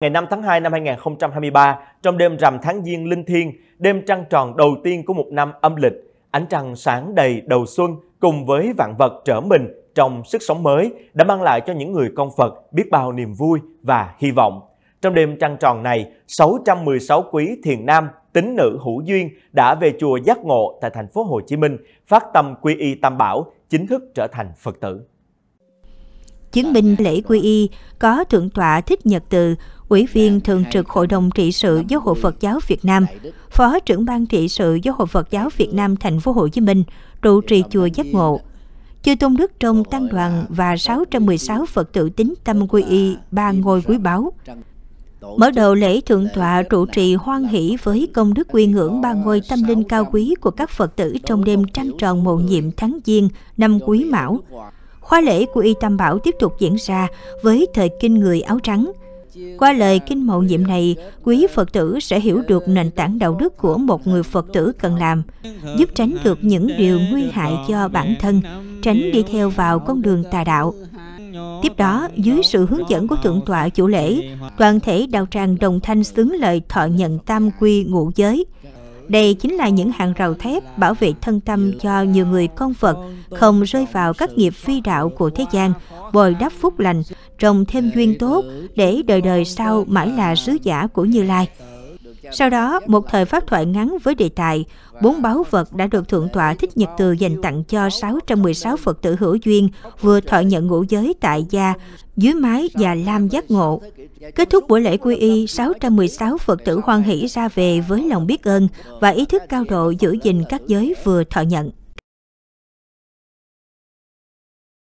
Ngày 5 tháng 2 năm 2023, trong đêm rằm tháng Giêng linh thiêng, đêm trăng tròn đầu tiên của một năm âm lịch, ánh trăng sáng đầy đầu xuân cùng với vạn vật trở mình trong sức sống mới đã mang lại cho những người con Phật biết bao niềm vui và hy vọng. Trong đêm trăng tròn này, 616 quý thiền nam tính nữ hữu duyên đã về chùa giác ngộ tại thành phố Hồ Chí Minh, phát tâm quy y Tam Bảo, chính thức trở thành Phật tử chứng minh lễ quy y có Thượng tọa Thích Nhật Từ, Ủy viên Thường trực Hội đồng Trị sự Giáo hội Phật giáo Việt Nam, Phó trưởng ban Trị sự Giáo hội Phật giáo Việt Nam Thành phố Hồ Chí Minh, trụ trì chùa Giác Ngộ. Chư Tôn Đức trong Tăng đoàn và 616 Phật tử tín tâm quy y ba ngôi quý báu. Mở đầu lễ thượng tọa trụ trì hoan hỷ với công đức quy ngưỡng ba ngôi tâm linh cao quý của các Phật tử trong đêm trăng tròn mầu nhiệm tháng Giêng năm Quý Mão khóa lễ của Y Tam Bảo tiếp tục diễn ra với thời kinh người áo trắng. Qua lời kinh mậu nhiệm này, quý Phật tử sẽ hiểu được nền tảng đạo đức của một người Phật tử cần làm, giúp tránh được những điều nguy hại cho bản thân, tránh đi theo vào con đường tà đạo. Tiếp đó, dưới sự hướng dẫn của Thượng tọa chủ lễ, toàn thể đạo tràng đồng thanh xứng lời thọ nhận tam quy ngũ giới – đây chính là những hàng rào thép bảo vệ thân tâm cho nhiều người con Phật không rơi vào các nghiệp phi đạo của thế gian, bồi đắp phúc lành, trồng thêm duyên tốt để đời đời sau mãi là sứ giả của Như Lai. Sau đó, một thời phát thoại ngắn với đề tài, bốn báu vật đã được Thượng tọa Thích Nhật Từ dành tặng cho 616 Phật tử hữu duyên vừa thọ nhận ngũ giới tại gia, dưới mái và lam giác ngộ. Kết thúc buổi lễ quy y, 616 Phật tử hoan hỷ ra về với lòng biết ơn và ý thức cao độ giữ gìn các giới vừa thọ nhận.